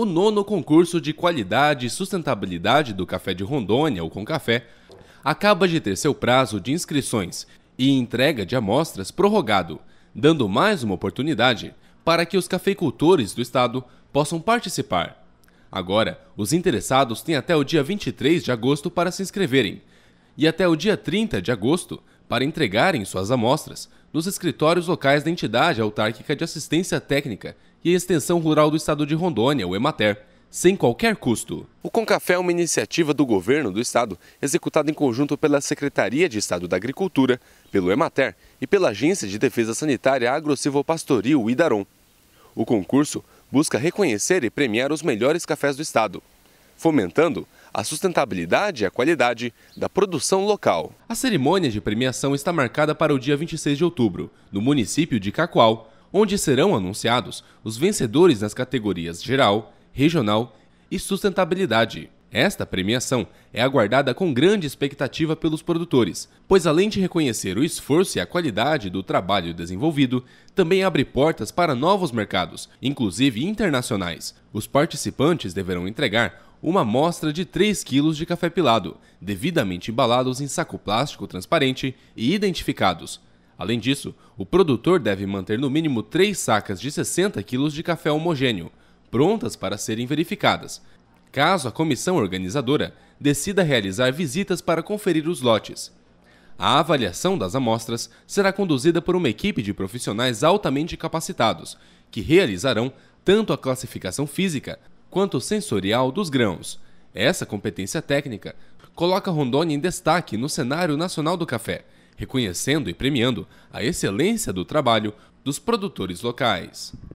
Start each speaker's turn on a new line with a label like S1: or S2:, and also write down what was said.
S1: o nono concurso de qualidade e sustentabilidade do café de Rondônia, ou com café, acaba de ter seu prazo de inscrições e entrega de amostras prorrogado, dando mais uma oportunidade para que os cafeicultores do estado possam participar. Agora, os interessados têm até o dia 23 de agosto para se inscreverem e até o dia 30 de agosto para entregarem suas amostras nos escritórios locais da entidade autárquica de assistência técnica e a Extensão Rural do Estado de Rondônia, o EMATER, sem qualquer custo. O Concafé é uma iniciativa do governo do estado, executada em conjunto pela Secretaria de Estado da Agricultura, pelo EMATER e pela Agência de Defesa Sanitária Agrossilvopastoril Idaron. O concurso busca reconhecer e premiar os melhores cafés do estado, fomentando a sustentabilidade e a qualidade da produção local. A cerimônia de premiação está marcada para o dia 26 de outubro, no município de Cacoal, onde serão anunciados os vencedores nas categorias geral, regional e sustentabilidade. Esta premiação é aguardada com grande expectativa pelos produtores, pois além de reconhecer o esforço e a qualidade do trabalho desenvolvido, também abre portas para novos mercados, inclusive internacionais. Os participantes deverão entregar uma amostra de 3 quilos de café pilado, devidamente embalados em saco plástico transparente e identificados, Além disso, o produtor deve manter no mínimo três sacas de 60 quilos de café homogêneo, prontas para serem verificadas, caso a comissão organizadora decida realizar visitas para conferir os lotes. A avaliação das amostras será conduzida por uma equipe de profissionais altamente capacitados, que realizarão tanto a classificação física quanto sensorial dos grãos. Essa competência técnica coloca Rondônia em destaque no cenário nacional do café reconhecendo e premiando a excelência do trabalho dos produtores locais.